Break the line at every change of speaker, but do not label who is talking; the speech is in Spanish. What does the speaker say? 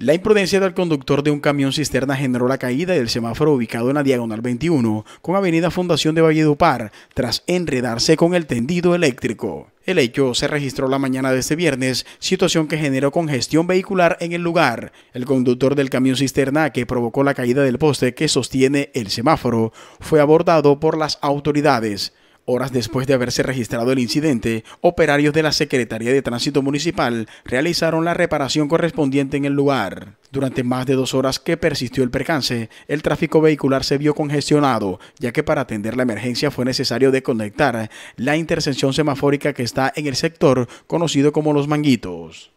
La imprudencia del conductor de un camión cisterna generó la caída del semáforo ubicado en la diagonal 21 con Avenida Fundación de Valledupar tras enredarse con el tendido eléctrico. El hecho se registró la mañana de este viernes, situación que generó congestión vehicular en el lugar. El conductor del camión cisterna que provocó la caída del poste que sostiene el semáforo fue abordado por las autoridades. Horas después de haberse registrado el incidente, operarios de la Secretaría de Tránsito Municipal realizaron la reparación correspondiente en el lugar. Durante más de dos horas que persistió el percance, el tráfico vehicular se vio congestionado, ya que para atender la emergencia fue necesario desconectar la intersección semafórica que está en el sector conocido como Los Manguitos.